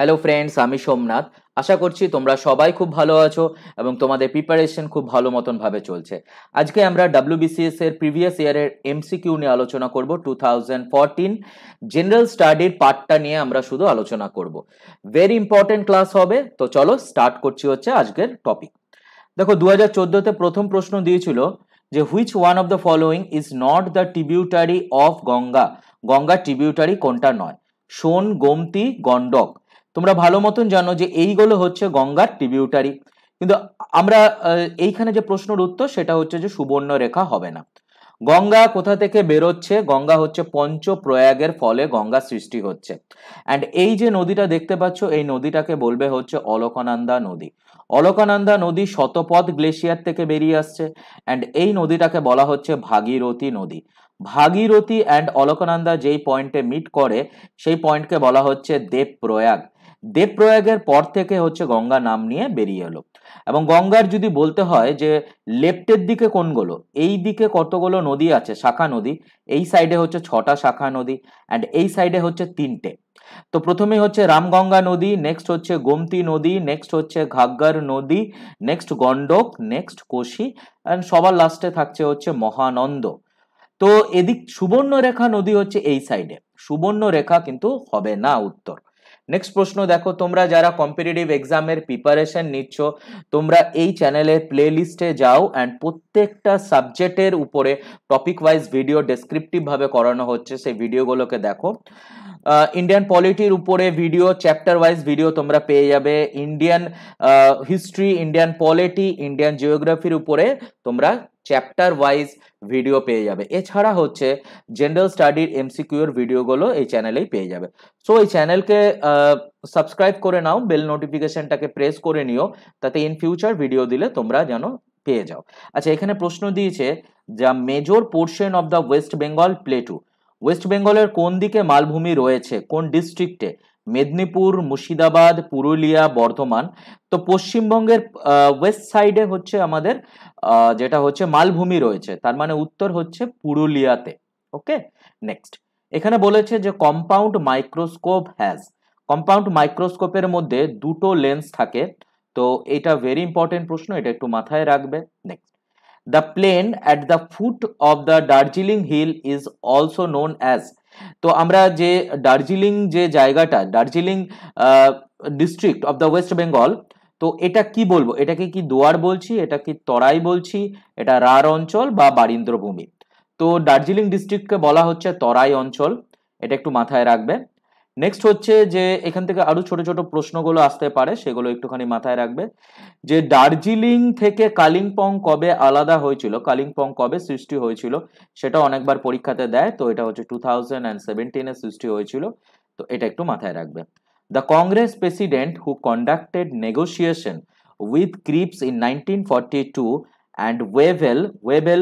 Hello friends আমি সোমনাথ আশা করছি তোমরা সবাই খুব ভালো আছো এবং তোমাদের প্রিপারেশন খুব ভালো মতন ভাবে চলছে আজকে আমরা ডাব্লিউবিসিএস এর প্রিভিয়াস ইয়ারের এমসিকিউ নিয়ে আলোচনা করব টু থাউজেন্ড ফোরটিন জেনারেল স্টাডির পার্টটা নিয়ে আমরা শুধু আলোচনা করব ভেরি ইম্পর্টেন্ট ক্লাস হবে তো চলো স্টার্ট করছি হচ্ছে আজকের টপিক দেখো দু হাজার চোদ্দোতে প্রথম প্রশ্ন দিয়েছিল যে which one of the following is not the tributary of Ganga Ganga tributary কোনটা নয় সোন গোমতি গণ্ডক তোমরা ভালো মতন জানো যে এইগুলো হচ্ছে গঙ্গার ট্রিবিউটারি কিন্তু আমরা এইখানে যে প্রশ্নের উত্তর সেটা হচ্ছে যে সুবর্ণ রেখা হবে না গঙ্গা কোথা থেকে বেরোচ্ছে গঙ্গা হচ্ছে পঞ্চ প্রয়াগের ফলে গঙ্গা সৃষ্টি হচ্ছে অ্যান্ড এই যে নদীটা দেখতে পাচ্ছ এই নদীটাকে বলবে হচ্ছে অলকানন্দা নদী অলকানন্দা নদী শতপথ গ্লেশিয়ার থেকে বেরিয়ে আসছে অ্যান্ড এই নদীটাকে বলা হচ্ছে ভাগীরথী নদী ভাগীরথী অ্যান্ড অলকানন্দা যেই পয়েন্টে মিট করে সেই পয়েন্টকে বলা হচ্ছে দেব প্রয়াগ দেবপ্রয়াগের পর থেকে হচ্ছে গঙ্গা নাম নিয়ে বেরিয়ে এলো এবং গঙ্গার যদি বলতে হয় যে লেফটের দিকে কোনগুলো এই দিকে কতগুলো নদী আছে শাখা নদী এই সাইডে হচ্ছে ছটা শাখা নদী অ্যান্ড এই সাইডে হচ্ছে তিনটে তো প্রথমে হচ্ছে রামগঙ্গা নদী নেক্সট হচ্ছে গোমতি নদী নেক্সট হচ্ছে ঘাগ্গার নদী next Gandak next Kosi and সবার লাস্টে থাকছে হচ্ছে মহানন্দ তো এদিক সুবর্ণরেখা নদী হচ্ছে এই সাইডে সুবর্ণরেখা কিন্তু হবে না উত্তর নেক্সট প্রশ্ন দেখো তোমরা যারা কম্পিটিটিভ এক্সামের প্রিপারেশন নিচ্ছ তোমরা এই চ্যানেলের প্লে লিস্টে যাও অ্যান্ড প্রত্যেকটা সাবজেক্টের উপরে টপিক ওয়াইজ ভিডিও ডেসক্রিপটিভভাবে করানো হচ্ছে সেই ভিডিওগুলোকে দেখো ইন্ডিয়ান পলিটির উপরে ভিডিও চ্যাপ্টার ওয়াইজ ভিডিও তোমরা পেয়ে যাবে Indian history Indian polity Indian জিওগ্রাফির উপরে তোমরা চ্যাপ্টার ওয়াইজ ভিডিও পেয়ে যাবে এছাড়া হচ্ছে জেনারেল স্টাডির এমসিকিউর ভিডিওগুলো এই চ্যানেলেই পেয়ে যাবে সো এই চ্যানেলকে সাবস্ক্রাইব করে নাও বেল নোটিফিকেশনটাকে প্রেস করে নিও তাতে ইন ফিউচার ভিডিও দিলে তোমরা যেন পেয়ে যাও আচ্ছা এখানে প্রশ্ন দিয়েছে যা major portion of the West Bengal plateau West বেঙ্গলের কোন দিকে মালভূমি রয়েছে কোন ডিস্ট্রিক্টে মেদিনীপুর মুর্শিদাবাদ পুরুলিয়া বর্ধমান তো পশ্চিমবঙ্গের ওয়েস্ট সাইডে হচ্ছে আমাদের যেটা হচ্ছে মালভূমি রয়েছে তার মানে উত্তর হচ্ছে পুরুলিয়াতে ওকে নেক্সট এখানে বলেছে যে কম্পাউন্ড মাইক্রোস্কোপ হ্যাজ কম্পাউন্ড মাইক্রোস্কোপের মধ্যে দুটো লেন্স থাকে তো এটা ভেরি ইম্পর্টেন্ট প্রশ্ন এটা একটু মাথায় রাখবে next The plain at the foot of the Darjeeling hill is also known as তো আমরা যে দার্জিলিং যে জায়গাটা Darjeeling district of the West Bengal তো এটা কি বলবো এটাকে কি দুয়ার বলছি এটা কি তরাই বলছি এটা রার অঞ্চল বা বারিন্দ্রভূমি তো দার্জিলিং ডিস্ট্রিক্টকে বলা হচ্ছে তরাই অঞ্চল এটা একটু মাথায় রাখবে নেক্সট হচ্ছে যে এখান থেকে আরো ছোট ছোট প্রশ্নগুলো আসতে পারে সেগুলো একটুখানি মাথায় রাখবে যে দার্জিলিং থেকে কালিম্পং কবে আলাদা হয়েছিল কালিম্পং কবে সৃষ্টি হয়েছিল সেটা অনেকবার পরীক্ষাতে দেয় তো এটা হচ্ছে টু থাউজেন্ড অ্যান্ড সেভেন্টিনে সৃষ্টি হয়েছিল তো এটা একটু মাথায় রাখবে the Congress president who conducted negotiation with Cripps in nineteen forty two and Wavell Wavell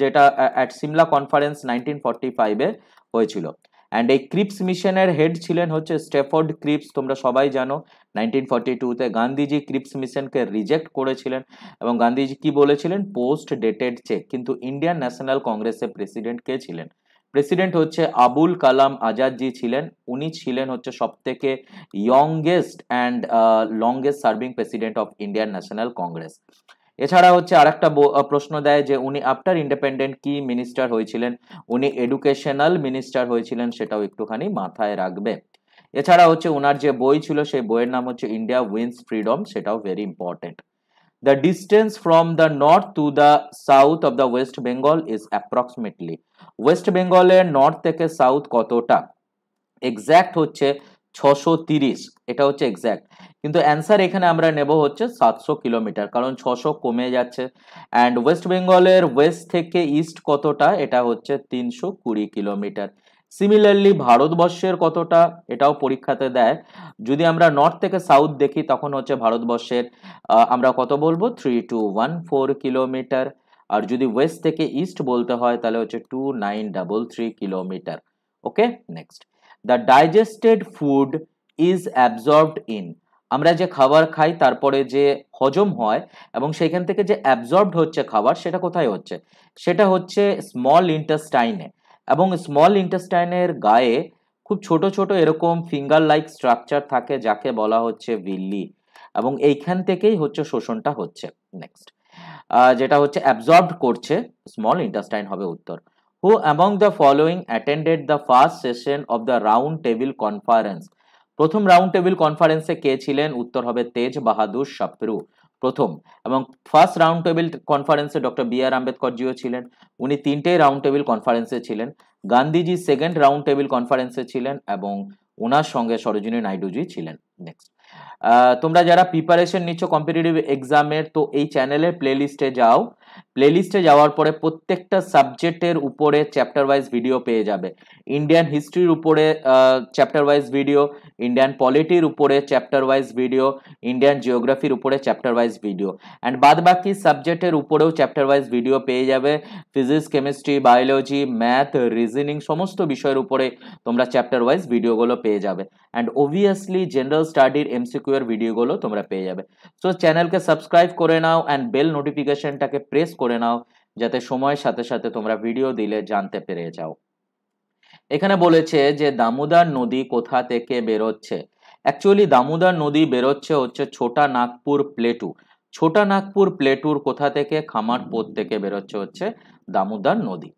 যেটা at Simla conference nineteen forty ফাইভে হয়েছিল অ্যান্ড এই ক্রিপস মিশনের হেড ছিলেন হচ্ছে স্টেফোর্ড ক্রিপস তোমরা সবাই জানো নাইনটিন ফর্টি টুতে গান্ধীজি ক্রিপস মিশনকে রিজেক্ট করেছিলেন এবং গান্ধীজি কি বলেছিলেন পোস্ট ডেটেড চেক কিন্তু ইন্ডিয়ান ন্যাশনাল কংগ্রেসের প্রেসিডেন্ট কে ছিলেন প্রেসিডেন্ট হচ্ছে আবুল কালাম আজাদজি ছিলেন উনি ছিলেন হচ্ছে সব থেকে youngest and longest serving president of Indian national Congress এছাড়া হচ্ছে আরেকটা প্রশ্ন দেয় যে উনি আফটার ইন্ডিপেন্ডেন্ট কি মিনিস্টার হয়েছিলেন উনি এডুকেশনাল মিনিস্টার হয়েছিলেন সেটাও একটুখানি মাথায় রাখবে এছাড়া হচ্ছে ওনার যে বই ছিল সেই বইয়ের নাম হচ্ছে ইন্ডিয়া উইন্স ফ্রিডম সেটাও very important the distance from the north to the south of the West Bengal is approximately West বেঙ্গলের নর্থ থেকে সাউথ কতটা এক্স্যাক্ট হচ্ছে ছশো তিরিশ এটা হচ্ছে এক্স্যাক্ট কিন্তু অ্যান্সার এখানে আমরা নেব হচ্ছে সাতশো কিলোমিটার কারণ ছশো কমে যাচ্ছে অ্যান্ড ওয়েস্ট বেঙ্গলের ওয়েস্ট থেকে ইস্ট কতটা এটা হচ্ছে তিনশো কুড়ি কিলোমিটার সিমিলারলি ভারতবর্ষের কতটা এটাও পরীক্ষাতে দেয় যদি আমরা নর্থ থেকে সাউথ দেখি তখন হচ্ছে ভারতবর্ষের আমরা কত বলবো three two one four kilometre আর যদি ওয়েস্ট থেকে ইস্ট বলতে হয় তাহলে হচ্ছে two nine double three kilometre okay next the digested food is absorbed in আমরা যে খাবার খাই তারপরে যে হজম হয় এবং সেইখান থেকে যে অ্যাবজর্বড হচ্ছে খাবার সেটা কোথায় হচ্ছে সেটা হচ্ছে স্মল ইন্টাস্টাইনে এবং স্মল ইন্টাস্টাইনের গায়ে খুব ছোট ছোট এরকম ফিঙ্গার লাইক স্ট্রাকচার থাকে যাকে বলা হচ্ছে ভিল্লি এবং এইখান থেকেই হচ্ছে শোষণটা হচ্ছে নেক্সট যেটা হচ্ছে অ্যাবজর্বড করছে স্মল ইন্টাস্টাইন হবে উত্তর who among the following attended the first session of the round table conference প্রথম রাউন্ড টেবিল কনফারেন্সে কে ছিলেন উত্তর হবে তেজ বাহাদুর সাপ্রু প্রথম এবং ফার্স্ট রাউন্ড টেবিল কনফারেন্সে ডক্টর বি আর আম্বেদকরজিও ছিলেন উনি তিনটে রাউন্ড টেবিল কনফারেন্সে ছিলেন গান্ধীজি সেকেন্ড রাউন্ড টেবিল কনফারেন্সে ছিলেন এবং ওনার সঙ্গে সরোজিনী নাইডুজি ছিলেন নেক্সট তোমরা যারা প্রিপারেশন নিচ্ছ কম্পিটিটিভ এক্সামের তো এই চ্যানেলের প্লেলিস্টে যাও প্লেলিস্টে যাওয়ার পরে প্রত্যেকটা সাবজেক্টের উপরে চ্যাপ্টার ওয়াইজ ভিডিও পেয়ে যাবে ইন্ডিয়ান হিস্ট্রির উপরে চ্যাপ্টার ওয়াইজ ভিডিও ইন্ডিয়ান পলিটির উপরে চ্যাপ্টার ওয়াইজ ভিডিও ইন্ডিয়ান জিওগ্রাফির উপরে চ্যাপ্টার ওয়াইজ ভিডিও অ্যান্ড বাদ বাকি সাবজেক্টের উপরেও চ্যাপ্টার ওয়াইজ ভিডিও পেয়ে যাবে physics chemistry biology math reasoning সমস্ত বিষয়ের উপরে তোমরা চ্যাপ্টার ওয়াইজ ভিডিওগুলো পেয়ে যাবে অ্যান্ড ওভিয়াসলি জেনারেল স্টাডির এমসিকিউ এর ভিডিওগুলো তোমরা পেয়ে যাবে সো চ্যানেলকে সাবস্ক্রাইব করে নাও অ্যান্ড বেল নোটিফিকেশনটাকে প্রেস প্র্যাকটিস করে নাও যাতে সময়ের সাথে সাথে তোমরা ভিডিও দিলে জানতে পেরে যাও এখানে বলেছে যে দামোদর নদী কোথা থেকে বেরোচ্ছে অ্যাকচুয়ালি দামোদর নদী বেরোচ্ছে হচ্ছে ছোটা নাগপুর প্লেটু ছোটা নাগপুর প্লেটুর কোথা থেকে খামার খামারপোত থেকে বেরোচ্ছে হচ্ছে দামোদর নদী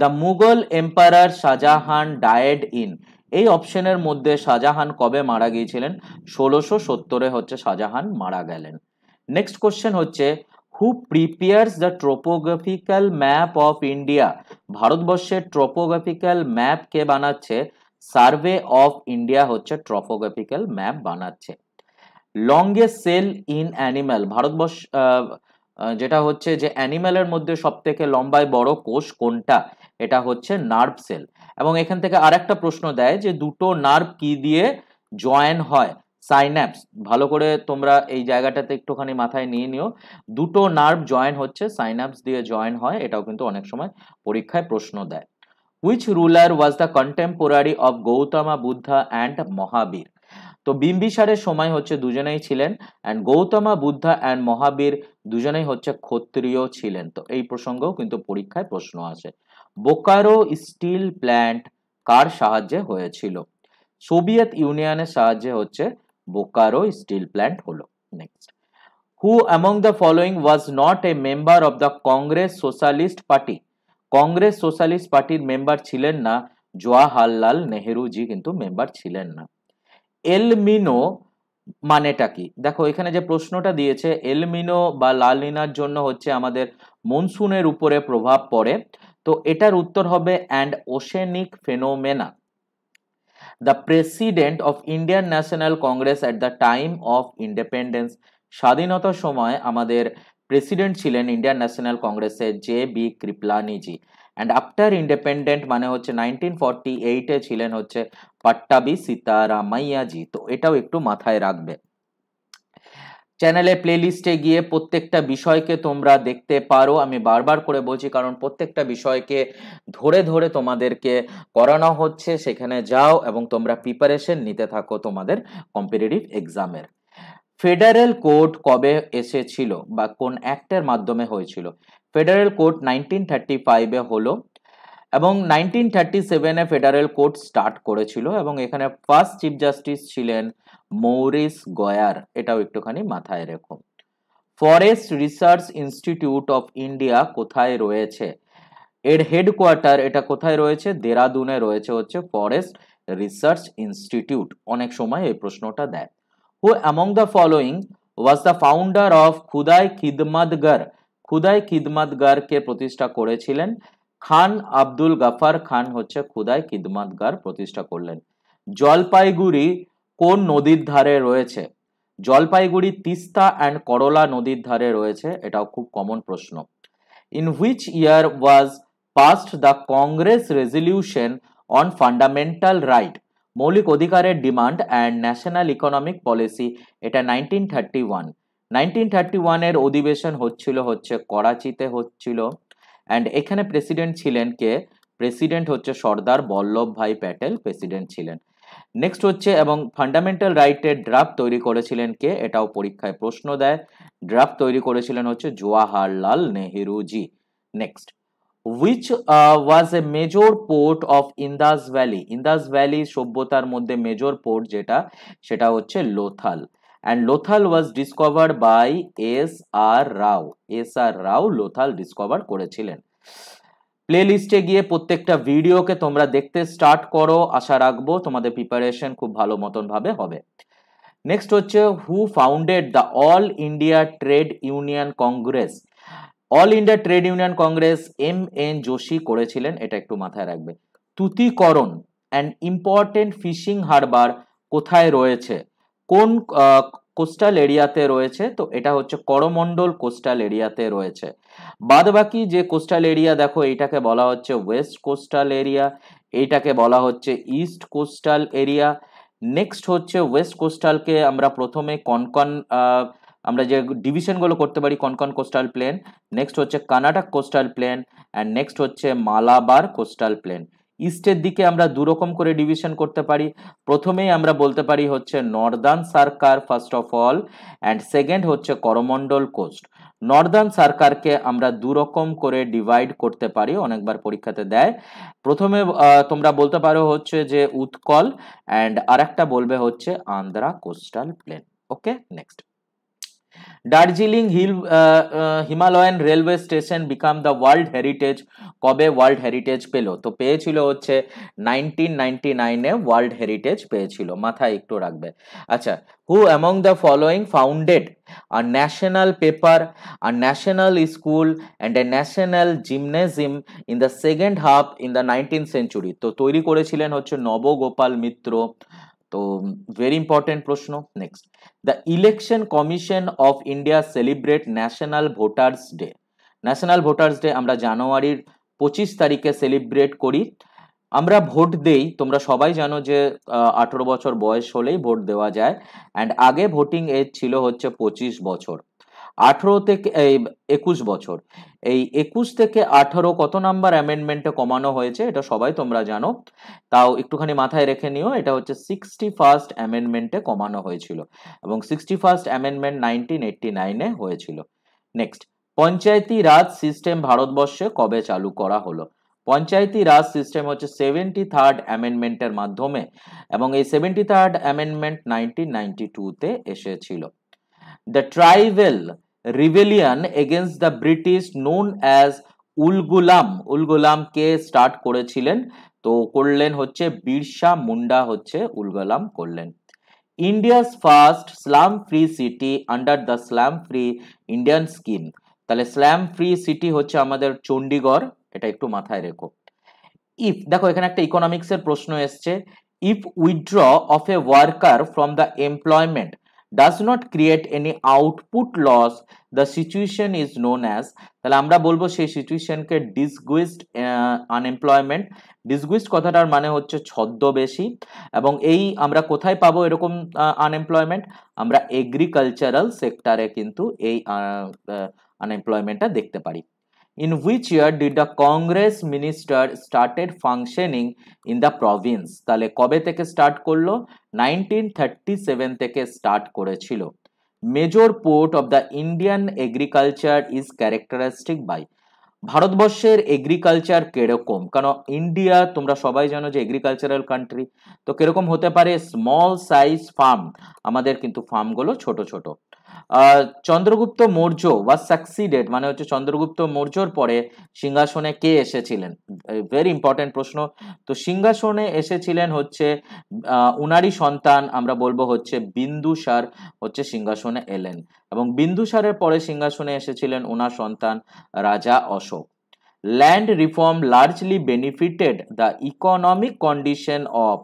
the Mughal empire Shah Jahan died in এই অপশনের মধ্যে শাহজাহান কবে মারা গিয়েছিলেন ষোলোশো সত্তরে হচ্ছে শাহজাহান মারা গেলেন নেক্সট কোশ্চেন হচ্ছে who prepares the topographical map of India ভারতবর্ষের ট্রোপোগ্রাফিক্যাল ম্যাপ কে বানাচ্ছে সার্ভে অফ ইন্ডিয়া হচ্ছে ট্রোপোগ্রাফিক্যাল ম্যাপ বানাচ্ছে longest cell in animal Bharatvarsha যেটা হচ্ছে যে অ্যানিম্যালের মধ্যে সব থেকে লম্বায় বড় কোষ কোনটা এটা হচ্ছে নার্ভ সেল এবং এখান থেকে আরেকটা প্রশ্ন দেয় যে দুটো নার্ভ কি দিয়ে জয়েন হয় সাইন্যাপস ভালো করে তোমরা এই জায়গাটাতে একটুখানি মাথায় নিয়ে নিও দুটো নার্ভ জয়েন হচ্ছে সাইন্যাপস দিয়ে জয়েন হয় এটাও কিন্তু অনেক সময় পরীক্ষায় প্রশ্ন দেয় which ruler was the contemporary of Gautama Buddha and Mahavir তো বিম্বিসারের সময় হচ্ছে দুজনেই ছিলেন অ্যান্ড গৌতমা বুদ্ধা অ্যান্ড মহাবীর দুজনেই হচ্ছে ক্ষত্রিয় ছিলেন তো এই প্রসঙ্গেও কিন্তু পরীক্ষায় প্রশ্ন আসে বোকারো স্টিল প্ল্যান্ট কার সাহায্যে হয়েছিল সোভিয়েত ইউনিয়নের সাহায্যে হচ্ছে বোকারো স্টিল প্ল্যান্ট হলো next who among the following was not a member of the Congress socialist party Congress socialist পার্টির মেম্বার ছিলেন না জওয়াহরলাল নেহরুজি কিন্তু মেম্বার ছিলেন না এলমিনো মানেটা কি দেখো এখানে যে প্রশ্নটা দিয়েছে এলমিনো বা লালিনার জন্য হচ্ছে আমাদের মনসুনের উপরে প্রভাব পড়ে তো এটার উত্তর হবে and oceanic phenomena the president of Indian National Congress at the time of independence স্বাধীনতার সময় আমাদের প্রেসিডেন্ট ছিলেন ইন্ডিয়ান ন্যাশনাল কংগ্রেসের জে বি কৃপলানিজি অ্যান্ড আফটার ইন্ডিপেন্ডেন্ট মানে হচ্ছে নাইনটিন ফর্টি এইটে ছিলেন হচ্ছে পাট্টাবি সীতারামাইয়াজি তো এটাও একটু মাথায় রাখবে চ্যানেলে প্লেলিস্টে গিয়ে প্রত্যেকটা বিষয়কে তোমরা দেখতে পারো আমি বারবার করে বলছি কারণ প্রত্যেকটা বিষয়কে ধরে ধরে তোমাদেরকে করানো হচ্ছে সেখানে যাও এবং তোমরা প্রিপারেশন নিতে থাকো তোমাদের কম্পিটিটিভ এক্সামের ফেডারেল কোর্ট কবে এসেছিল বা কোন অ্যাক্টের মাধ্যমে হয়েছিল ফেডারেল কোর্ট নাইনটিন থার্টি ফাইভে হলো এবং নাইনটিন থার্টি সেভেনে ফেডারেল কোর্ট স্টার্ট করেছিল এবং এখানে ফার্স্ট চিফ জাস্টিস ছিলেন মৌরিস গয়ার এটাও একটুখানি মাথায় রেখো forest research institute of India কোথায় রয়েছে এর হেডকোয়ার্টার এটা কোথায় রয়েছে দেরাদুনে রয়েছে হচ্ছে ফরেস্ট রিসার্চ ইনস্টিটিউট অনেক সময় এই প্রশ্নটা দেয় who among the following was the founder of Khudai Khidmatgar খুদাই খিদমাদগারকে প্রতিষ্ঠা করেছিলেন খান আব্দুল গাফার খান হচ্ছে খুদাই খিদমাদগার প্রতিষ্ঠা করলেন জলপাইগুড়ি কোন নদীর ধারে রয়েছে জলপাইগুড়ি তিস্তা অ্যান্ড করলা নদীর ধারে রয়েছে এটাও খুব কমন প্রশ্ন in which year was passed the Congress resolution on fundamental right মৌলিক অধিকারের demand and national economic policy এটা nineteen thirty one nineteen thirty ওয়ানের অধিবেশন হচ্ছিল হচ্ছে করাচিতে হচ্ছিল অ্যান্ড এখানে প্রেসিডেন্ট ছিলেন কে প্রেসিডেন্ট হচ্ছে সর্দার বল্লভ ভাই প্যাটেল প্রেসিডেন্ট ছিলেন নেক্সট হচ্ছে এবং ফান্ডামেন্টাল রাইটের ড্রাফট তৈরি করেছিলেন কে এটাও পরীক্ষায় প্রশ্ন দেয় ড্রাফট তৈরি করেছিলেন হচ্ছে Jawaharlal Nehruji next which was a major port of Indus valley Indus valley সভ্যতার মধ্যে মেজর পোর্ট যেটা সেটা হচ্ছে Lothal and Lothal was discover by S R Rao S R Rao Lothal discover করেছিলেন প্লেলিস্টে গিয়ে প্রত্যেকটা ভিডিওকে তোমরা দেখতে স্টার্ট করো আশা রাখবো তোমাদের প্রিপারেশন খুব ভালো মতনভাবে হবে নেক্সট হচ্ছে who founded the all India trade union congress all India trade union congress M N Joshi করেছিলেন এটা একটু মাথায় রাখবে Tuticorin and important fishing harbour কোথায় রয়েছে কোন কোস্টাল এরিয়াতে রয়েছে তো এটা হচ্ছে করমণ্ডল কোস্টাল এরিয়াতে রয়েছে বাদ বাকি যে কোস্টাল এরিয়া দেখো এইটাকে বলা হচ্ছে ওয়েস্ট কোস্টাল এরিয়া এইটাকে বলা হচ্ছে ইস্ট কোস্টাল এরিয়া নেক্সট হচ্ছে ওয়েস্ট কোস্টালকে আমরা প্রথমে কনকন আমরা যে ডিভিশনগুলো করতে পারি কনকন কোস্টাল প্লেন নেক্সট হচ্ছে Karnataka coastal plain and next হচ্ছে মালাবার কোস্টাল প্লেন ইস্টের দিকে আমরা দুরকম করে ডিভিশন করতে পারি প্রথমেই আমরা বলতে পারি হচ্ছে northern Circar first of all and second হচ্ছে করমণ্ডল কোস্ট নর্দার্ন সার্কারকে আমরা দুরকম করে ডিভাইড করতে পারি অনেকবার পরীক্ষাতে দেয় প্রথমে তোমরা বলতে পারো হচ্ছে যে উৎকল অ্যান্ড আরেকটা বলবে হচ্ছে Andhra coastal plain okay next Darjeeling hill Himalayan railway station become the world heritage কবে ওয়ার্ল্ড হেরিটেজ পেলো তো পেয়েছিল হচ্ছে নাইনটিন নাইনটি নাইনে ওয়ার্ল্ড হেরিটেজ পেয়েছিল মাথায় একটু রাখবে আচ্ছা who among the following founded a national paper a national school and a national gymnasium in the second half in the nineteen century তো তৈরি করেছিলেন হচ্ছে নবগোপাল মিত্র তো ভেরি ইম্পর্টেন্ট প্রশ্ন next the election commission of India celebrate national voters day national voters day আমরা জানুয়ারির পঁচিশ তারিখে সেলিব্রেট করি আমরা ভোট দেই তোমরা সবাই জানো যে আঠেরো বছর বয়স হলেই ভোট দেওয়া যায় অ্যান্ড আগে ভোটিং এজ ছিল হচ্ছে পঁচিশ বছর আঠেরো থেকে একুশ বছর এই একুশ থেকে আঠারো কত নাম্বার অ্যামেন্ডমেন্টে কমানো হয়েছে এটা সবাই তোমরা জানো তাও একটুখানি মাথায় রেখে নিও এটা হচ্ছে সিক্সটি ফার্স্ট অ্যামেন্ডমেন্টে কমানো হয়েছিল এবং sixty first amendment nineteen eighty নাইনে হয়েছিল নেক্সট পঞ্চায়েতি রাজ সিস্টেম ভারতবর্ষে কবে চালু করা হলো পঞ্চায়েতি রাজ সিস্টেম হচ্ছে সেভেন্টি থার্ড অ্যামেন্ডমেন্টের মাধ্যমে এবং এই seventy third amendment nineteen ninety টুতে এসেছিল the tribal rebellion against the British known as Ulgulan উলগুলামকে স্টার্ট করেছিলেন তো করলেন হচ্ছে বিরসা মুন্ডা হচ্ছে উলগুলাম করলেন India's first slum free city under the slum free Indian scheme তাহলে স্ল্যাম ফ্রি সিটি হচ্ছে আমাদের চণ্ডীগড় এটা একটু মাথায় রেখো ইফ দেখো এখানে একটা ইকোনমিক্সের প্রশ্ন এসছে if withdraw of a worker from the employment does not create any output loss the situation is known as তাহলে আমরা বলবো সেই সিচুয়েশনকে ডিসগুইসড আনএমপ্লয়মেন্ট ডিসগুইসড কথাটার মানে হচ্ছে ছদ্মবেশী এবং এই আমরা কোথায় পাবো এরকম আনএমপ্লয়মেন্ট আমরা এগ্রিকালচারাল সেক্টরে কিন্তু এই আনএমপ্লয়মেন্টটা দেখতে পারি In which year did the Congress minister started functioning in the province? তাহলে কবে থেকে স্টার্ট করলো 1937 থেকে স্টার্ট করেছিল major port of the Indian agriculture is characteristic by ভারতবর্ষের এগ্রিকালচার কেরকম কারণ ইন্ডিয়া তোমরা সবাই জানো যে এগ্রিকালচারাল কান্ট্রি তো কেরকম হতে পারে স্মল সাইজ ফার্ম আমাদের কিন্তু ফার্মগুলো ছোট ছোট চন্দ্রগুপ্ত মৌর্য ওয়াজ সাকসিডেড মানে হচ্ছে চন্দ্রগুপ্ত মৌর্যর পরে সিংহাসনে কে এসেছিলেন ভেরি ইম্পর্টেন্ট প্রশ্ন তো সিংহাসনে এসেছিলেন হচ্ছে উনারই সন্তান আমরা বলবো হচ্ছে বিন্দুসার হচ্ছে সিংহাসনে এলেন এবং বিন্দুসারের পরে সিংহাসনে এসেছিলেন ওনার সন্তান রাজা Ashok land reform largely benefited the economic condition of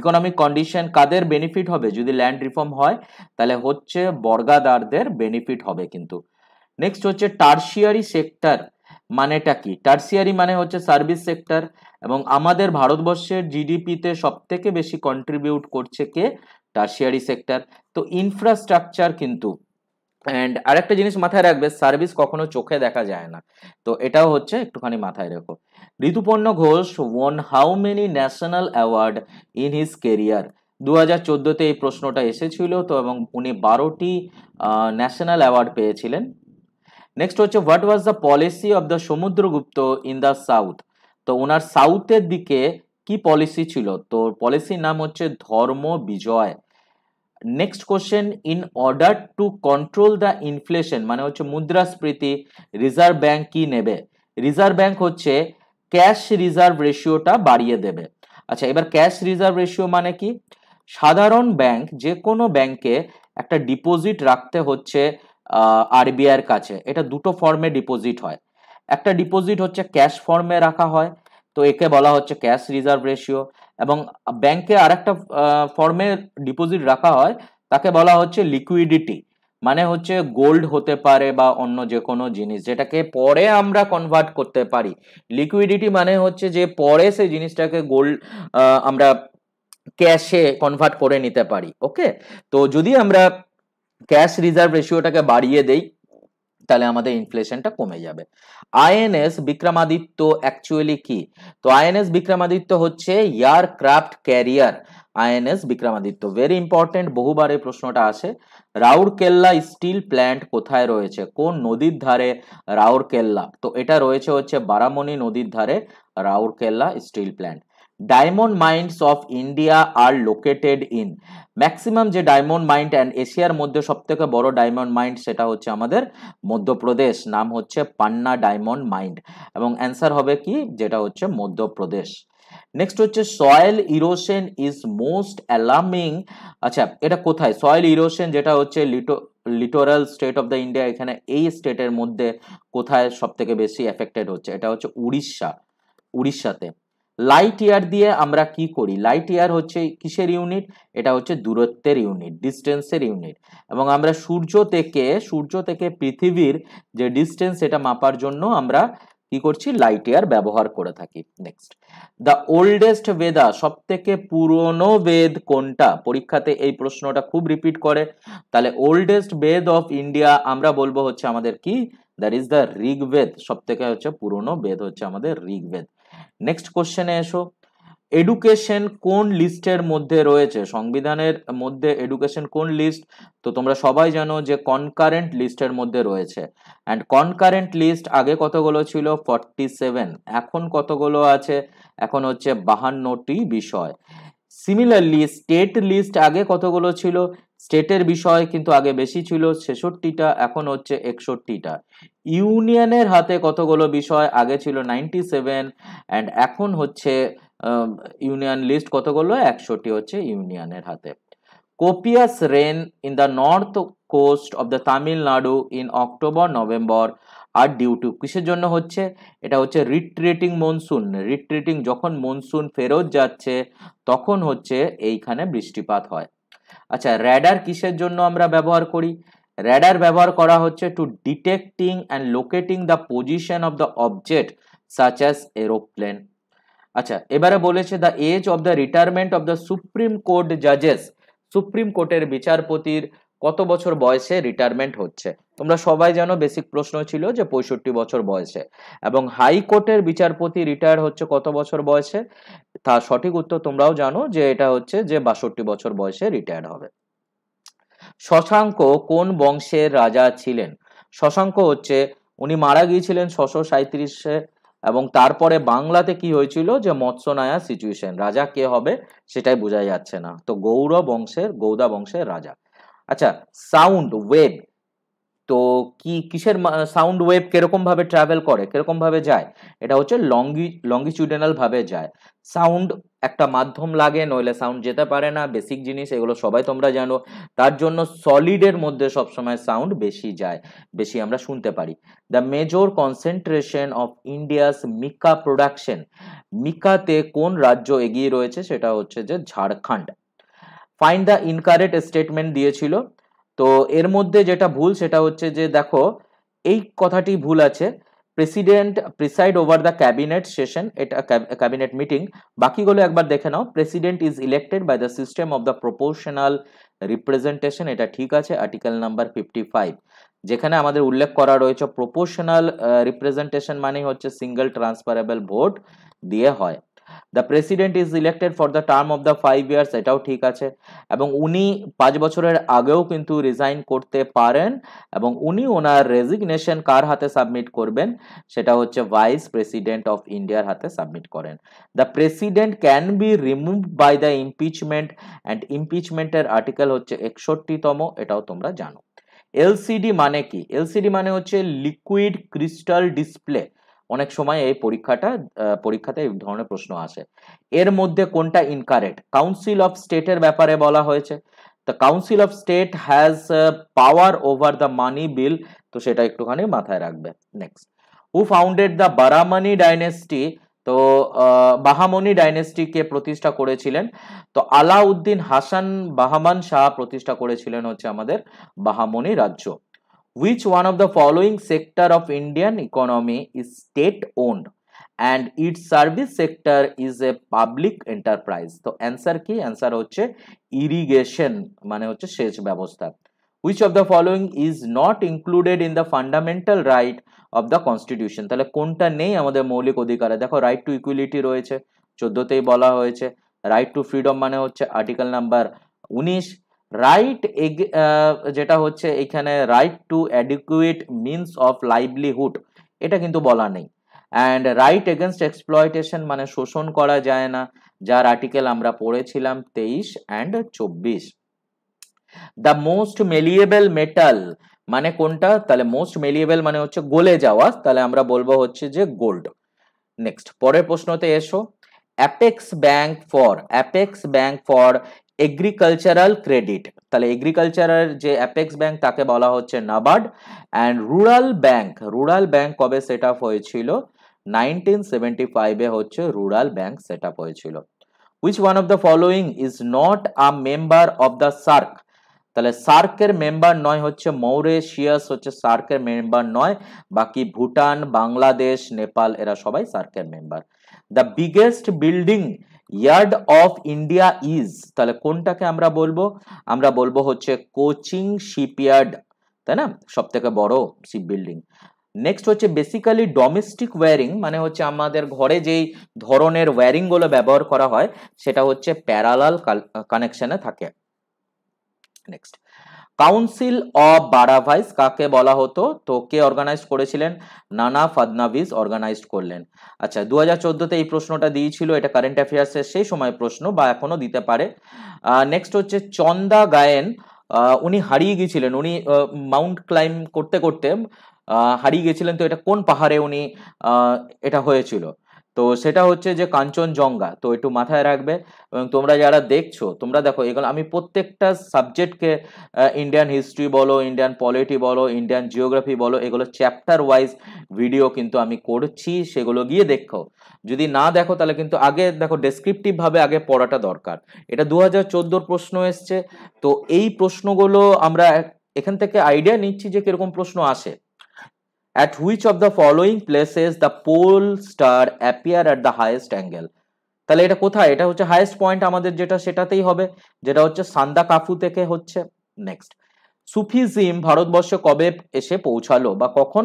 economic condition কাদের বেনিফিট হবে যদি ল্যান্ড রিফর্ম হয় তাহলে হচ্ছে বর্গাদারদের বেনিফিট হবে কিন্তু নেক্সট হচ্ছে টার্সিয়ারি সেক্টর মানেটা কি টার্সিয়ারি মানে হচ্ছে সার্ভিস সেক্টর এবং আমাদের ভারতবর্ষের জিডিপিতে সব থেকে বেশি কন্ট্রিবিউট করছে কে টার্সিয়ারি সেক্টর তো ইনফ্রাস্ট্রাকচার কিন্তু অ্যান্ড আরেকটা জিনিস মাথায় রাখবে সার্ভিস কখনো চোখে দেখা যায় না তো এটাও হচ্ছে একটুখানি মাথায় রেখো Rituparno Ghosh won how many national award in his career দু হাজার চোদ্দোতে এই প্রশ্নটা এসেছিল তো এবং উনি বারোটি ন্যাশনাল অ্যাওয়ার্ড পেয়েছিলেন নেক্সট হচ্ছে what was the policy of the Samudragupta in the south তো ওনার সাউথের দিকে কি পলিসি ছিল তো পলিসির নাম হচ্ছে Dharma Vijay next question in order to control the inflation মানে হচ্ছে মুদ্রাস্ফীতি রিজার্ভ ব্যাংক কি নেবে রিজার্ভ ব্যাংক হচ্ছে ক্যাশ রিজার্ভ রেশিওটা বাড়িয়ে দেবে আচ্ছা এবার ক্যাশ রিজার্ভ রেশিও মানে কি সাধারণ ব্যাংক যে কোনো ব্যাংকে একটা ডিপোজিট রাখতে হচ্ছে আরবিআইয়ের কাছে এটা দুটো ফর্মে ডিপোজিট হয় একটা ডিপোজিট হচ্ছে ক্যাশ ফর্মে রাখা হয় তো একে বলা হচ্ছে ক্যাশ রিজার্ভ রেশিও এবং ব্যাংকে আর একটা ফর্মে ডিপোজিট রাখা হয় তাকে বলা হচ্ছে লিকুইডিটি মানে হচ্ছে গোল্ড হতে পারে বা অন্য যে কোনো জিনিস যেটাকে পরে আমরা কনভার্ট করতে পারি লিকুইডিটি মানে হচ্ছে যে পরে সেই জিনিসটাকে গোল্ড আমরা ক্যাশে কনভার্ট করে নিতে পারি ওকে তো যদি আমরা ক্যাশ রিজার্ভ রেশিওটাকে বাড়িয়ে দেই তাহলে আমাদের ইনফ্লেশনটা কমে যাবে আইএনএস বিক্রমাদিত্য অ্যাকচুয়ালি কি তো আইএনএস বিক্রমাদিত্য হচ্ছে aircraft carrier INS Vikramaditya very important বহুবার এই প্রশ্নটা আসে রাউরকেল্লা স্টিল প্ল্যান্ট কোথায় রয়েছে কোন নদীর ধারে রাউরকেল্লা তো এটা রয়েছে হচ্ছে বারামণি নদীর ধারে Rourkela steel plant diamond mines of India are located in maximum যে ডায়মন্ড মাইন্ড অ্যান্ড এশিয়ার মধ্যে সব থেকে বড় ডায়মন্ড মাইন্ড সেটা হচ্ছে আমাদের মধ্যপ্রদেশ নাম হচ্ছে পান্না ডায়মন্ড মাইন্ড এবং অ্যান্সার হবে কি যেটা হচ্ছে মধ্যপ্রদেশ নেক্সট হচ্ছে soil erosion is most alarming আচ্ছা এটা কোথায় সয়েল ইরোশন যেটা হচ্ছে লিটো littoral state of the India এখানে এই স্টেটের মধ্যে কোথায় সব থেকে বেশি এফেক্টেড হচ্ছে এটা হচ্ছে উড়িষ্যা উড়িষ্যাতে লাইট ইয়ার দিয়ে আমরা কি করি লাইট ইয়ার হচ্ছে কিসের ইউনিট এটা হচ্ছে দূরত্বের ইউনিট ডিস্টেন্সের ইউনিট এবং আমরা সূর্য থেকে সূর্য থেকে পৃথিবীর যে ডিস্টেন্স এটা মাপার জন্য আমরা কি করছি লাইট ইয়ার ব্যবহার করে থাকি নেক্সট দ্য ওল্ডেস্ট বেদা সব থেকে পুরনো বেদ কোনটা পরীক্ষাতে এই প্রশ্নটা খুব রিপিট করে তাহলে ওল্ডেস্ট বেদ অফ ইন্ডিয়া আমরা বলবো হচ্ছে আমাদের কি দ্যাট ইজ দ্য ঋগ্বেদ সব থেকে হচ্ছে পুরনো বেদ হচ্ছে আমাদের ঋগ্বেদ নেক্সট কোশ্চেনে এসো এডুকেশন কোন লিস্টের মধ্যে রয়েছে সংবিধানের মধ্যে এডুকেশন কোন লিস্ট তো তোমরা সবাই জানো যে কনকারেন্ট লিস্টের মধ্যে রয়েছে অ্যান্ড কনকারেন্ট লিস্ট আগে কতগুলো ছিল ফর্টি সেভেন এখন কতগুলো আছে এখন হচ্ছে বাহান্নটি বিষয় সিমিলারলি স্টেট লিস্ট আগে কতগুলো ছিল স্টেটের বিষয় কিন্তু আগে বেশি ছিল ছেষট্টিটা এখন হচ্ছে একষট্টিটা ইউনিয়নের হাতে কতগুলো বিষয় আগে ছিল নাইনটি সেভেন অ্যান্ড এখন হচ্ছে ইউনিয়ন লিস্ট কতগুলো একশোটি হচ্ছে ইউনিয়নের হাতে copious rain in the north coast of the Tamil Nadu in October November আর ডিউ টু কিসের জন্য হচ্ছে এটা হচ্ছে রিট্রেটিং মনসুন রিট্রেটিং যখন মনসুন ফেরত যাচ্ছে তখন হচ্ছে এইখানে বৃষ্টিপাত হয় আচ্ছা র্যাডার কিসের জন্য আমরা ব্যবহার করি র্যাডার ব্যবহার করা হচ্ছে to detecting and locating the position of the object such as aeroplane আচ্ছা এবারে বলেছে the age of the retirement of the supreme court জাজেস সুপ্রিম কোর্টের বিচারপতির কত বছর বয়সে রিটায়ারমেন্ট হচ্ছে তোমরা সবাই জানো বেসিক প্রশ্ন ছিল যে পঁয়ষট্টি বছর বয়সে এবং হাইকোর্টের বিচারপতি রিটায়ার হচ্ছে কত বছর বয়সে তার সঠিক উত্তর তোমরাও জানো যে এটা হচ্ছে যে বাষট্টি বছর বয়সে রিটায়ার হবে শশাঙ্ক কোন বংশের রাজা ছিলেন শশাঙ্ক হচ্ছে উনি মারা গিয়েছিলেন ছশো সাঁত্রিশে এবং তারপরে বাংলাতে কি হয়েছিল যে মৎস্যনায়া সিচুয়েশন রাজা কে হবে সেটাই বোঝা যাচ্ছে না তো গৌরব বংশের গৌদা বংশের রাজা আচ্ছা সাউন্ড ওয়েভ তো কি কিসের সাউন্ড ওয়েভ কীরকমভাবে ট্রাভেল করে কীরকমভাবে যায় এটা হচ্ছে লঙ্গি ভাবে যায় সাউন্ড একটা মাধ্যম লাগে নইলে সাউন্ড যেতে পারে না বেসিক জিনিস এগুলো সবাই তোমরা জানো তার জন্য সলিডের মধ্যে সবসময় সাউন্ড বেশি যায় বেশি আমরা শুনতে পারি the major concentration of India's mica production মিকাতে কোন রাজ্য এগিয়ে রয়েছে সেটা হচ্ছে যে Jharkhand find the incorrect statement দিয়েছিল তো এর মধ্যে যেটা ভুল সেটা হচ্ছে যে দেখো এই কথাটি ভুল আছে president preside over the cabinet session এটা ক্যাবিনেট মিটিং বাকিগুলো একবার দেখে নাও president is elected by the system of the proportional representation এটা ঠিক আছে আর্টিকেল নাম্বার ফিফটি ফাইভ যেখানে আমাদের উল্লেখ করা রয়েছে প্রপোর্শনাল রিপ্রেজেন্টেশন মানেই হচ্ছে সিঙ্গেল ট্রান্সফারেবল ভোট দিয়ে হয় the president is elected for the term of the five years এটাও ঠিক আছে এবং উনি পাঁচ বছরের আগেও কিন্তু রিজাইন করতে পারেন এবং উনি ওনার রেজিগনেশন কার হাতে সাবমিট করবেন সেটা হচ্ছে ভাইস প্রেসিডেন্ট অফ ইন্ডিয়ার হাতে সাবমিট করেন the president can be remove by the impeachment and ইম্পিচমেন্টের আর্টিকেল হচ্ছে একষট্টিতম এটাও তোমরা জানো এলসিডি মানে কি এলসিডি মানে হচ্ছে লিকুইড ক্রিস্টাল ডিসপ্লে অনেক সময় এই পরীক্ষাটা পরীক্ষাতে এই ধরনের প্রশ্ন আসে এর মধ্যে কোনটা ইনকারেক্ট কাউন্সিল অফ স্টেটের ব্যাপারে বলা হয়েছে তো council of state has power over the money bill তো সেটা একটুখানি মাথায় রাখবে next who founded the Bahmani dynasty তো বাহামনি ডাইনেস্টিকে প্রতিষ্ঠা করেছিলেন তো আলাউদ্দিন হাসান বাহামান শাহ প্রতিষ্ঠা করেছিলেন হচ্ছে আমাদের বাহামনি রাজ্য which one of the following sector of Indian economy is state owned and its service sector is a public enterprise so answer কি answer hoche irrigation mane hoche সেচ ব্যবস্থা which of the following is not included in the fundamental right of the constitution তাহলে কোনটা নেই আমাদের মৌলিক অধিকারে দেখো রাইট টু ইকুইলিটি রয়েছে চোদ্দোতেই বলা হয়েছে right to freedom mane hoche article number উনিশ রাইট uh, যেটা হচ্ছে এখানে right to adequate means of livelihood এটা কিন্তু বলা নেই অ্যান্ড রাইট এগেনস্ট এক্সপ্লয়টেশন মানে শোষণ করা যায় না যার আর্টিকেল আমরা পড়েছিলাম তেইশ অ্যান্ড চব্বিশ দ্য মোস্ট মেলিয়েবল মেটাল মানে কোনটা তাহলে মোস্ট মেলিয়েবল মানে হচ্ছে গোলে যাওয়া তাহলে আমরা বলবো হচ্ছে যে গোল্ড নেক্সট পরের প্রশ্নতে এসো apex bank for apex bank for agricultural credit তাহলে এগ্রিকালচারাল যে অ্যাপেক্স ব্যাংক তাকে বলা হচ্ছে NABARD and rural bank rural bank কবে সেট আপ হয়েছিল নাইনটিন সেভেন্টি ফাইভে হচ্ছে রুরাল ব্যাংক সেট আপ হয়েছিল which one of the following is not a member of the SAARC তাহলে সার্কের মেম্বার নয় হচ্ছে মৌরেশিয়াস হচ্ছে সার্কের মেম্বার নয় বাকি ভুটান বাংলাদেশ নেপাল এরা সবাই সার্কের member the biggest building yard of India is তাহলে কোনটাকে আমরা বলবো আমরা বলবো হচ্ছে কোচিং শিপইয়ার্ড তাই না সব থেকে বড় শিপ বিল্ডিং নেক্সট হচ্ছে বেসিক্যালি ডোমেস্টিক ওয়্যারিং মানে হচ্ছে আমাদের ঘরে যেই ধরনের ওয়্যারিংগুলো ব্যবহার করা হয় সেটা হচ্ছে প্যারালাল কানেকশনে থাকে নেক্সট কাউন্সিল অব বারাভাইস কাকে বলা হতো তো কে অর্গানাইজ করেছিলেন নানা ফাদনাভিস অর্গানাইজ করলেন আচ্ছা দু হাজার চোদ্দোতে এই প্রশ্নটা দিয়েছিল এটা কারেন্ট অ্যাফেয়ার্সের সেই সময় প্রশ্ন বা এখনও দিতে পারে নেক্সট হচ্ছে চন্দা গায়েন উনি হারিয়ে গিয়েছিলেন উনি মাউন্ট ক্লাইম করতে করতে হারিয়ে গেছিলেন তো এটা কোন পাহাড়ে উনি এটা হয়েছিল তো সেটা হচ্ছে যে কাঞ্চনজঙ্ঘা তো একটু মাথায় রাখবে এবং তোমরা যারা দেখছো তোমরা দেখো এগুলো আমি প্রত্যেকটা সাবজেক্টকে ইন্ডিয়ান হিস্ট্রি বলো ইন্ডিয়ান পলিটি বলো ইন্ডিয়ান জিওগ্রাফি বলো এগুলো চ্যাপ্টার ওয়াইজ ভিডিও কিন্তু আমি করছি সেগুলো গিয়ে দেখো যদি না দেখো তাহলে কিন্তু আগে দেখো ডেসক্রিপটিভভাবে আগে পড়াটা দরকার এটা দু হাজার প্রশ্ন এসছে তো এই প্রশ্নগুলো আমরা এখান থেকে আইডিয়া নিচ্ছি যে কীরকম প্রশ্ন আসে At which of the following places the pole star appear at the highest angle? তাহলে এটা কোথায় এটা হচ্ছে হাইয়েস্ট পয়েন্ট আমাদের যেটা সেটাতেই হবে যেটা হচ্ছে সান্দা কাফু থেকে হচ্ছে নেক্সট সুফিজিম ভারতবর্ষে কবে এসে পৌঁছালো বা কখন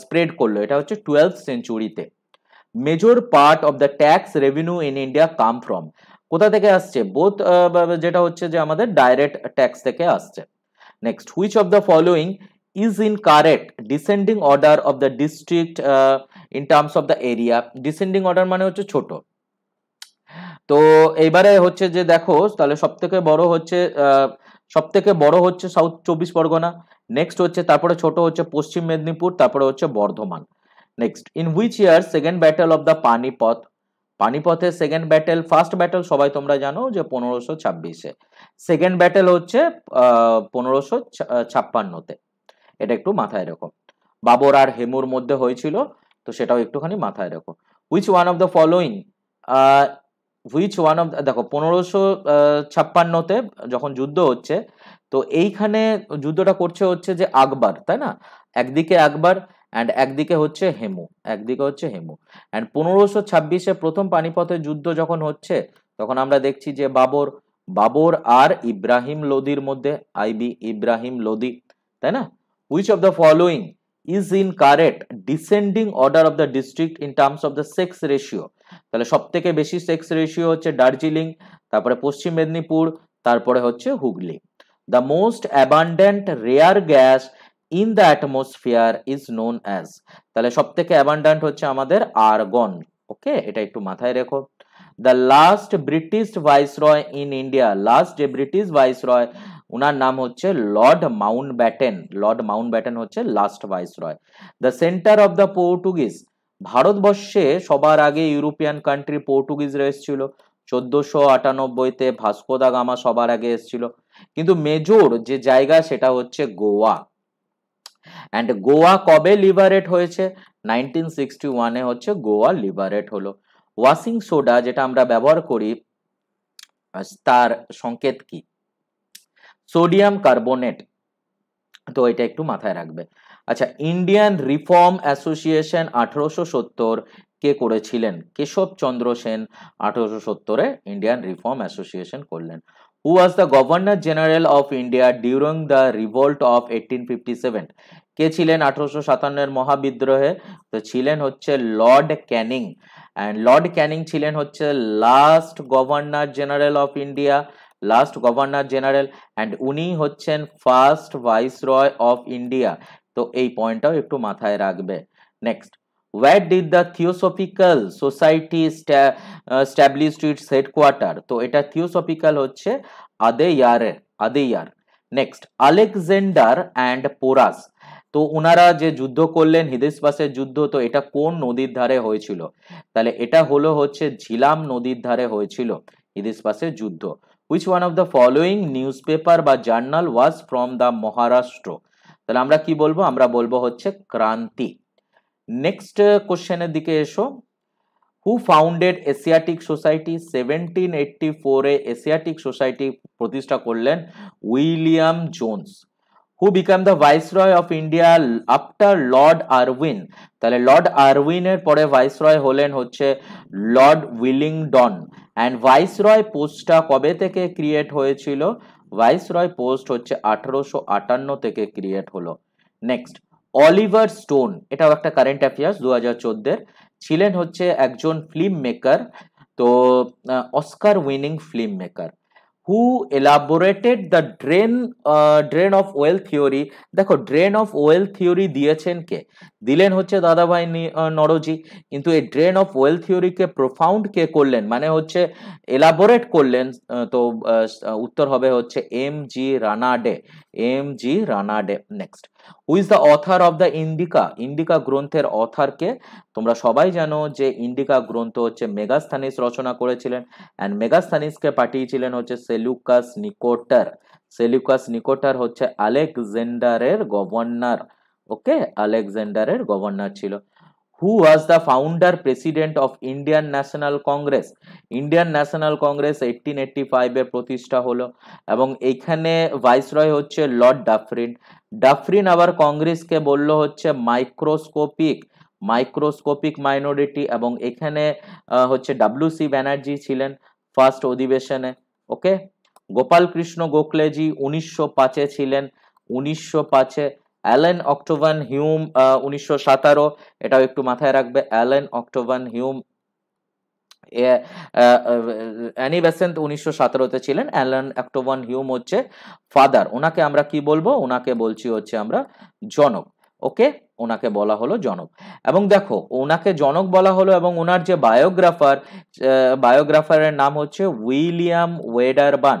স্প্রেড করলো এটা হচ্ছে টুয়েলভ সেঞ্চুরিতে major part of the tax revenue in India come from কোথা থেকে আসছে বোথ যেটা হচ্ছে যে আমাদের ডাইরেক্ট ট্যাক্স থেকে আসছে next which of the following is in correct descending order of the district uh, in terms of the area descending order মানে হচ্ছে ছোট তো এবারে হচ্ছে যে দেখো তাহলে সব থেকে বড় হচ্ছে সবথেকে বড় হচ্ছে সাউথ চব্বিশ পরগনা নেক্সট হচ্ছে তারপরে ছোট হচ্ছে পশ্চিম মেদিনীপুর তারপরে হচ্ছে Bardhaman next in which year second battle of the Panipat পানিপথের সেকেন্ড ব্যাটেল ফার্স্ট ব্যাটেল সবাই তোমরা জানো যে পনেরোশো ছাব্বিশে সেকেন্ড ব্যাটেল হচ্ছে পনেরোশো ছাপ্পান্নতে এটা একটু মাথায় রেখো বাবর আর হেমুর মধ্যে হয়েছিল তো সেটাও একটুখানি মাথায় রেখো which one of the following which one of দেখো পনেরোশো ছাপ্পান্নতে যখন যুদ্ধ হচ্ছে তো এইখানে যুদ্ধটা করছে হচ্ছে যে আকবর তাই না একদিকে আকবর অ্যান্ড একদিকে হচ্ছে হেমু একদিকে হচ্ছে হেমু অ্যান্ড পনেরোশো ছাব্বিশে প্রথম পানিপথের যুদ্ধ যখন হচ্ছে তখন আমরা দেখছি যে বাবর বাবর আর ইব্রাহিম লোদির মধ্যে আইবি ইব্রাহিম লোদি তাই না Which of the following is in correct descending order of the district in terms of the sex ratio? তাহলে সব থেকে বেশি সেক্স রেশিও হচ্ছে দার্জিলিং তারপরে পশ্চিম মেদিনীপুর তারপরে হচ্ছে Hooghly the most abundant rare gas in the atmosphere is known as তাহলে সব থেকে অ্যাবান্ডেন্ট হচ্ছে আমাদের আর্গন ওকে এটা একটু মাথায় রেখো the last British viceroy in India last যে ব্রিটিশ ভাইসরয় ওনার নাম হচ্ছে Lord Mountbatten Lord Mountbatten হচ্ছে last viceroy the centre of the Portuguese ভারতবর্ষে সবার আগে ইউরোপিয়ান কান্ট্রি পর্তুগিজরা এসেছিল চোদ্দোশো আটানব্বইতে ভাস্কো দা গামা সবার আগে এসেছিল কিন্তু মেজর যে জায়গা সেটা হচ্ছে গোয়া অ্যান্ড গোয়া কবে লিবারেট হয়েছে নাইনটিন সিক্সটি ওয়ানে হচ্ছে গোয়া লিবারেট হলো ওয়াশিং সোডা যেটা আমরা ব্যবহার করি তার সংকেত কী সোডিয়াম কার্বোনেট তো এটা একটু মাথায় রাখবে আচ্ছা ইন্ডিয়ান রিফর্ম অ্যাসোসিয়েশন আঠারোশো সত্তর কে করেছিলেন কেশব চন্দ্র সেন আঠারোশো সত্তরে ইন্ডিয়ান রিফর্ম অ্যাসোসিয়েশন করলেন who was the governor general of India during the revolt of eighteen fifty seven কে ছিলেন আঠারোশো সাতান্নের মহাবিদ্রোহে তো ছিলেন হচ্ছে Lord Canning and Lord Canning ছিলেন হচ্ছে last governor general of India last governor general and উনি হচ্ছেন first viceroy of India তো এই পয়েন্টটাও একটু মাথায় রাখবে next where did the theosophical society uh, established its headquarter তো এটা theosophical হচ্ছে আদে year next Alexander and Porus তো ওনারা যে যুদ্ধ করলেন হিদিসবাসের যুদ্ধ তো এটা কোন নদীর ধারে হয়েছিল তাহলে এটা হলো হচ্ছে ঝিলাম নদীর ধারে হয়েছিল হিদিসবাসের যুদ্ধ which one of the following newspaper বা journal was from the Maharashtra তাহলে আমরা কি বলবো আমরা বলবো হচ্ছে ক্রান্তি নেক্সট কোশ্চেনের দিকে এসো who founded Asiatic Society seventeen eighty ফোরে এশিয়াটিক সোসাইটি প্রতিষ্ঠা করলেন William Jones who became the viceroy of India after Lord Irwin তাহলে লর্ড আরউইনের পরে ভাইসরয় হলেন হচ্ছে লর্ড উইলিংডন অ্যান্ড ভাইসরয় পোস্টটা কবে থেকে ক্রিয়েট হয়েছিল ভাইসরয় পোস্ট হচ্ছে আঠারোশো আটান্ন থেকে ক্রিয়েট হলো নেক্সট অলিভার স্টোন এটাও একটা কারেন্ট অ্যাফেয়ার্স দু হাজার চোদ্দের ছিলেন হচ্ছে একজন ফিল্ম মেকার তো Oscar winning film maker who elaborated the drain drain of wealth theory দেখো ড্রেন অফ ওয়েল থিওরি দিয়েছেন কে দিলেন হচ্ছে দাদাভাই নরজি কিন্তু এই ড্রেন অফ ওয়েল থিওরিকে প্রোফাউন্ড কে করলেন মানে হচ্ছে এলাবোরেট করলেন তো উত্তর হবে হচ্ছে M G Ranade M G Ranade next who's the author of the Indica Indica গ্রন্থের অথারকে তোমরা সবাই জানো যে ইন্ডিকা গ্রন্থ হচ্ছে মেগাস্থানিস রচনা করেছিলেন অ্যান্ড মেগাস্থানিসকে পাঠিয়েছিলেন হচ্ছে সেলুকাস নিকোটার সেলুকাস নিকোটার হচ্ছে আলেকজেন্ডারের গভর্নর ওকে আলেকজেন্ডারের গভর্নর ছিল who was the founder president of Indian National Congress Indian National Congress 1885 এ প্রতিষ্ঠা হলো এবং এখানে ভাইসরয় হচ্ছে লর্ড ডাফরিন ডাফরিন আবার কংগ্রেসকে বলল হচ্ছে মাইক্রোস্কোপিক মাইক্রোস্কোপিক মাইনরিটি এবং এখানে হচ্ছে ডাব্লিউ সি ব্যানার্জি ছিলেন ফার্স্ট অধিবেশনে ওকে গোপাল কৃষ্ণ গোখলেজি উনিশশো পাঁচে ছিলেন উনিশশো পাঁচে অ্যালেন অক্টোভান হিউম উনিশশো সাতারো এটাও একটু মাথায় রাখবে Allan Octavian Hume Annie Besant উনিশশো সতেরোতে ছিলেন অ্যালান অ্যাক্টোভান হিউম হচ্ছে ফাদার ওনাকে আমরা কি বলবো ওনাকে বলছি হচ্ছে আমরা জনক ওকে ওনাকে বলা হলো জনক এবং দেখো ওনাকে জনক বলা হলো এবং ওনার যে বায়োগ্রাফার বায়োগ্রাফারের নাম হচ্ছে William Wedderburn burn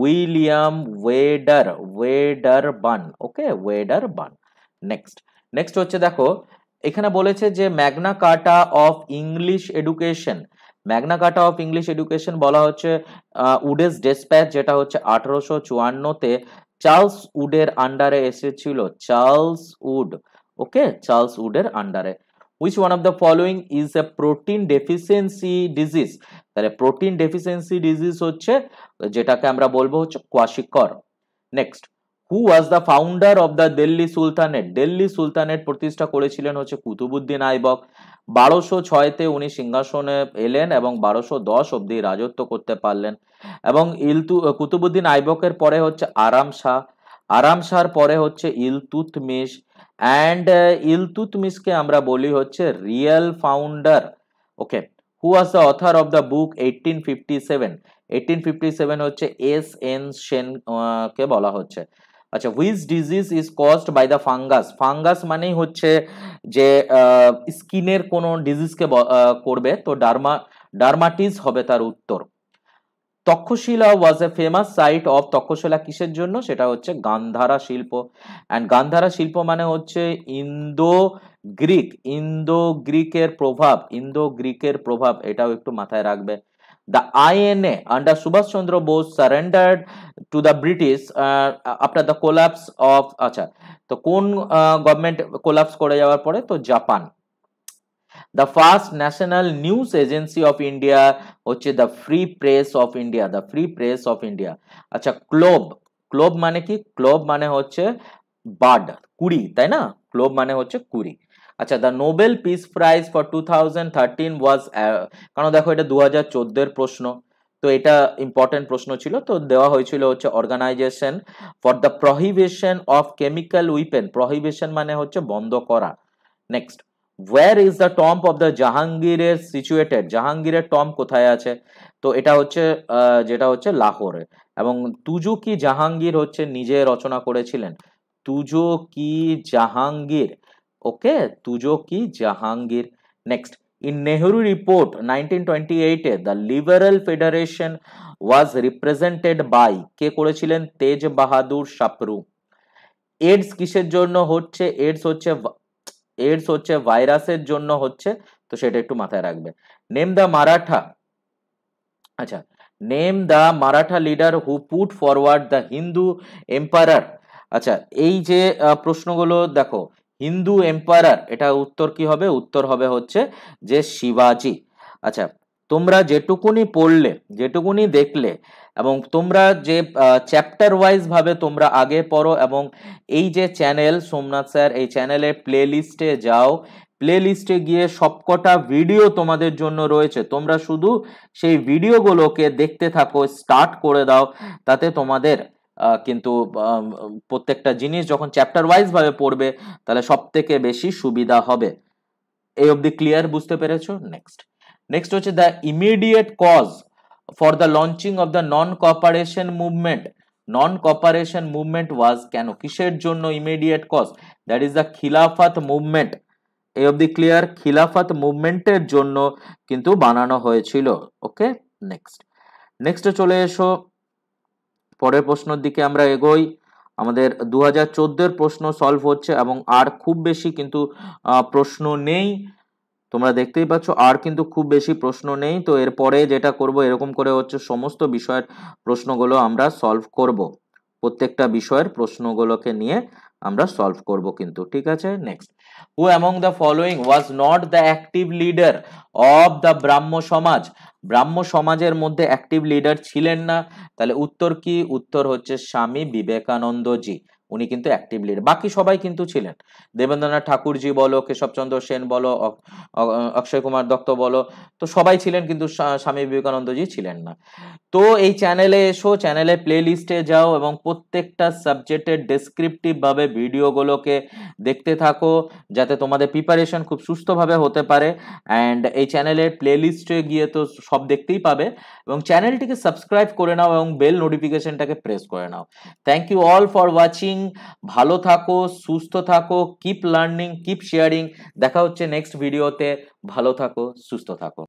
William Wedder Wedderburn okay Wedderburn next next হচ্ছে দেখো এখানে বলেছে যে Magna Carta of English education Magna Carta of English education বলা হচ্ছে উডেস ডেসপ্যাচ যেটা হচ্ছে আঠারোশো চুয়ান্নতে চার্লস উডের আন্ডারে এসেছিল চার্লস উড ওকে চার্লস উডের আন্ডারে which one of the following is a protein deficiency disease তাহলে protein deficiency disease হচ্ছে যেটাকে আমরা বলবো হচ্ছে কোয়াশিকর next who was the founder of the Delhi sultanate Delhi sultanate প্রতিষ্ঠা করেছিলেন হচ্ছে কুতুবুদ্দিন আইবক বারোশো ছয়তে উনি সিংহাসনে এলেন এবং বারোশো দশ অবধি রাজত্ব করতে পারলেন এবং ইলতু কুতুবুদ্দিন আইবকের পরে হচ্ছে আরাম শাহ আরামসার পরে হচ্ছে ইলতুতমিশ অ্যান্ড uh, ইলতুতমিশকে আমরা বলি হচ্ছে real founder okay who was the author of the book eighteen fifty seven eighteen fifty seven হচ্ছে এস এন সেন কে বলা হচ্ছে আচ্ছা which disease is caused by the fungus fungus মানেই হচ্ছে যে স্কিনের কোনো ডিজিজকে করবে তো ডার্মা ডার্মাটিস হবে তার উত্তর Takshashila was a famous site of Takshashila কিসের জন্য সেটা হচ্ছে গান্ধারা শিল্প অ্যান্ড গান্ধারা শিল্প মানে হচ্ছে ইন্দো গ্রিক ইন্দো গ্রিকের প্রভাব ইন্দো গ্রিকের প্রভাব এটাও একটু মাথায় রাখবে the INA under Subhash Chandra Bose Bose to the British British the uh, after of আচ্ছা তো কোন গভর্নমেন্ট কোলাপস করে যাওয়ার পরে তো Japan the first national news agency of India is the Free Press of India the Free Press of India আচ্ছা ক্লোব ক্লোব মানে কি ক্লোব মানে হচ্ছে বার্ড কুড়ি তাই না ক্লোব মানে হচ্ছে কুড়ি আচ্ছা the Nobel Peace Prize for two thousand thirteen was কারণ দেখো এটা দু হাজার চোদ্দের প্রশ্ন তো এটা ইম্পর্টেন্ট প্রশ্ন ছিল তো দেওয়া হয়েছিল হচ্ছে organisation for the prohibition of chemical weapon prohibition মানে হচ্ছে বন্ধ করা next where is the tomb of the জাহাঙ্গীরের সিচুয়েটেড জাহাঙ্গীরের টম্প কোথায় আছে তো এটা হচ্ছে যেটা হচ্ছে লাহোরে এবং তুজু কি জাহাঙ্গীর হচ্ছে নিজে রচনা করেছিলেন তুজো কি জাহাঙ্গীর ওকে তুজো কি Jahangir next in Nehru report nineteen twenty এইটে the liberal federation was represented by কে করেছিলেন তেজ বাহাদুর সাপরু এডস কিসের জন্য হচ্ছে এডস হচ্ছে এইডস হচ্ছে ভাইরাসের জন্য হচ্ছে তো সেটা একটু মাথায় রাখবে নেম দ্য মারাঠা আচ্ছা name the Maratha leader who put forward the Hindu empire আচ্ছা এই যে প্রশ্নগুলো দেখো হিন্দু এম্পায়ার এটা উত্তর কি হবে উত্তর হবে হচ্ছে যে শিবাজি আচ্ছা তোমরা যেটুকুনি পড়লে যেটুকুনি দেখলে এবং তোমরা যে চ্যাপ্টার ওয়াইজভাবে তোমরা আগে পড়ো এবং এই যে চ্যানেল সোমনাথ স্যার এই চ্যানেলের প্লে লিস্টে যাও প্লে লিস্টে গিয়ে সবকটা ভিডিও তোমাদের জন্য রয়েছে তোমরা শুধু সেই ভিডিওগুলোকে দেখতে থাকো স্টার্ট করে দাও তাতে তোমাদের কিন্তু প্রত্যেকটা জিনিস যখন চ্যাপ্টার ওয়াইজভাবে পড়বে তাহলে সব থেকে বেশি সুবিধা হবে এই অবধি ক্লিয়ার বুঝতে পেরেছো নেক্সট নেক্সট হচ্ছে the immediate cause for the launching of the non-cooperation movement. Non-cooperation movement was কেন কিসের জন্য immediate cause that is the Khilafat movement এই অবধি ক্লিয়ার খিলাফত মুভমেন্টের জন্য কিন্তু বানানো হয়েছিল ওকে নেক্সট নেক্সটে চলে এসো পরের প্রশ্নের দিকে আমরা এগোই আমাদের দু হাজার প্রশ্ন সলভ হচ্ছে এবং আর খুব বেশি কিন্তু প্রশ্ন নেই তোমরা দেখতেই পাচ্ছ আর কিন্তু খুব বেশি প্রশ্ন নেই তো এরপরে যেটা করব এরকম করে হচ্ছে সমস্ত বিষয়ের প্রশ্নগুলো আমরা সলভ করব প্রত্যেকটা বিষয়ের প্রশ্নগুলোকে নিয়ে আমরা সলভ করব কিন্তু ঠিক আছে next who among the following was not the active leader of the Brahmo Samaj ব্রাহ্ম সমাজের মধ্যে অ্যাক্টিভ লিডার ছিলেন না তাহলে উত্তর কি উত্তর হচ্ছে স্বামী বিবেকানন্দজি উনি কিন্তু অ্যাক্টিভ লিডার বাকি সবাই কিন্তু ছিলেন দেবেন্দ্রনাথ ঠাকুরজি বলো কেশবচন্দ্র সেন বলো অক্ষয় কুমার দত্ত বলো তো সবাই ছিলেন কিন্তু স্বামী বিবেকানন্দজি ছিলেন না তো এই চ্যানেলে এসো চ্যানেলে প্লে লিস্টে যাও এবং প্রত্যেকটা সাবজেক্টের ডেসক্রিপটিভভাবে ভিডিওগুলোকে দেখতে থাকো যাতে তোমাদের প্রিপারেশন খুব সুস্থভাবে হতে পারে অ্যান্ড এই চ্যানেলের প্লে লিস্টে গিয়ে তো সব দেখতেই পাবে এবং চ্যানেলটিকে সাবস্ক্রাইব করে নাও এবং বেল নোটিফিকেশনটাকে প্রেস করে নাও thank you all for watching ভালো থাকো সুস্থ থাকো কিপ লার্নিং কিপ শেয়ারিং দেখা হচ্ছে নেক্সট ভিডিওতে ভালো থাকো সুস্থ থাকো